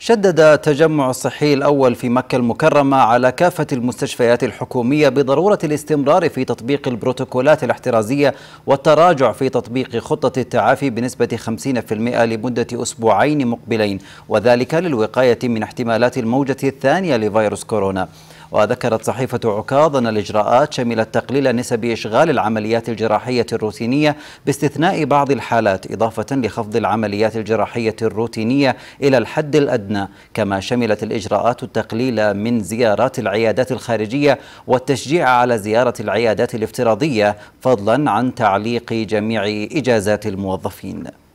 شدد تجمع الصحي الأول في مكة المكرمة على كافة المستشفيات الحكومية بضرورة الاستمرار في تطبيق البروتوكولات الاحترازية والتراجع في تطبيق خطة التعافي بنسبة 50% لمدة أسبوعين مقبلين وذلك للوقاية من احتمالات الموجة الثانية لفيروس كورونا وذكرت صحيفة عكاظ أن الإجراءات شملت تقليل نسب إشغال العمليات الجراحية الروتينية باستثناء بعض الحالات إضافة لخفض العمليات الجراحية الروتينية إلى الحد الأدنى كما شملت الإجراءات التقليل من زيارات العيادات الخارجية والتشجيع على زيارة العيادات الافتراضية فضلا عن تعليق جميع إجازات الموظفين